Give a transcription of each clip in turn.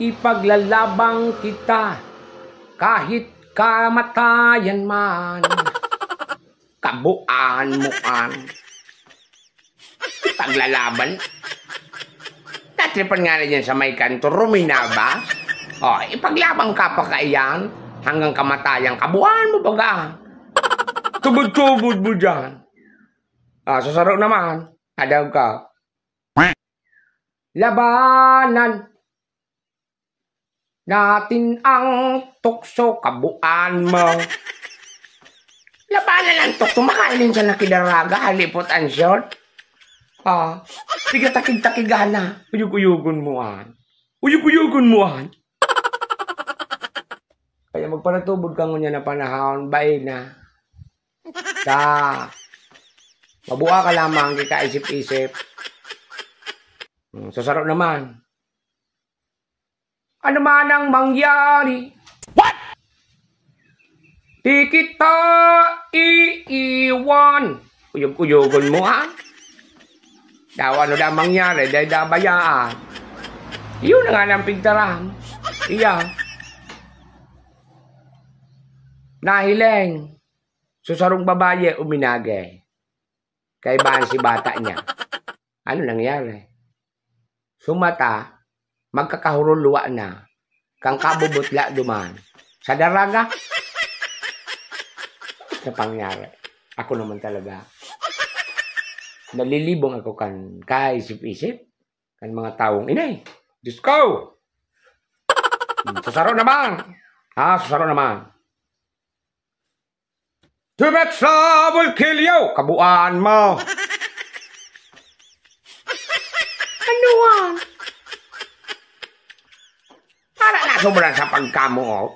ipaglalabang kita kahit kamatayan man kabuan mo an paglalaban tatripan nga na dyan sa may kanto ruminaba o ipaglabang ka pa kaiyan hanggang kamatayan kabuan mo baga tubod-tubod mo dyan ah, sasaro naman adaw ka labanan natin ang tukso kabuan mo. Labanan lang to. makainin siya ng kidaraga, halipot ang short. Ah, sige takig-takigana. Uyug-uyugon mo an. Uyug-uyugon mo an. Kaya magparatubod ka ngunya na panahon, bay na. Ta. Mabuha ka lamang, isip isip Hmm, sasarap naman. Ano man ang mangyari. What? Di kita iiwan. Uyog-uyogon mo ha. Daw ano daw mangyari dahil dabayaan. Iyon nga ng pigtaram. Iya. Nahileng. Susarong babaye uminage. Kaibahan si bata niya. Ano nangyari? Sumata magkakahurulwa na kang kabubutla duman sa daraga. Sa pangyari. Ako naman talaga. Nalilibong ako kan kaisip-isip kan mga taong inay. Diyos ko! Hmm, Susaro naman! Ha? Susaro naman! Too much love will kill you! Kabuan mo! Ano ah? sobra sa pagkamo, oh.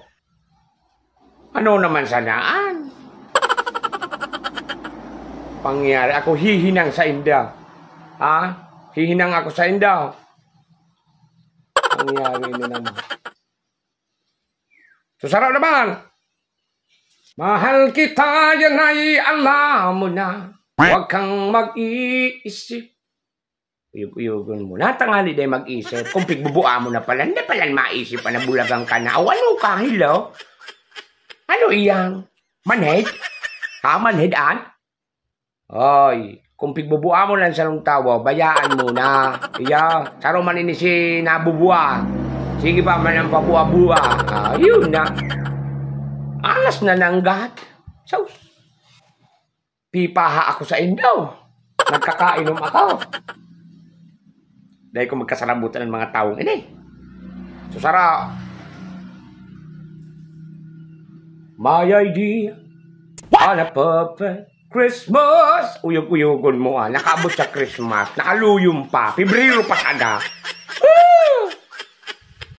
Ano naman sanaan? Pangyari, ako hihinang sa inda. Ha? Hihinang ako sa inda. Pangyari na naman. Susaraw naman! Mahal kita, yan ay alam mo na. Huwag kang mag-iisip Iyugon mo na day mag-isip. Kung pigbubua mo na pala, hindi pala maisip pa na bulagang ka na. O ano ka, hello? Ano iyang? Manhead? Ha, manhead an? Oy, kung pigbubua mo lang sa nung tawa, bayaan mo na. Iya, saro man ini si nabubua. Sige pa man ang pabua-bua. Ayun ah, na. Alas na nanggat. So, pipaha ako sa indaw. Nagkakainom ako. Dahil kung magkasalamutan ng mga taong ini. So sara. My idea. On a perfect Christmas! Uyog-uyogon mo ah. Nakabot sa Christmas. Nakaluyong pa. Pebrero pa sana.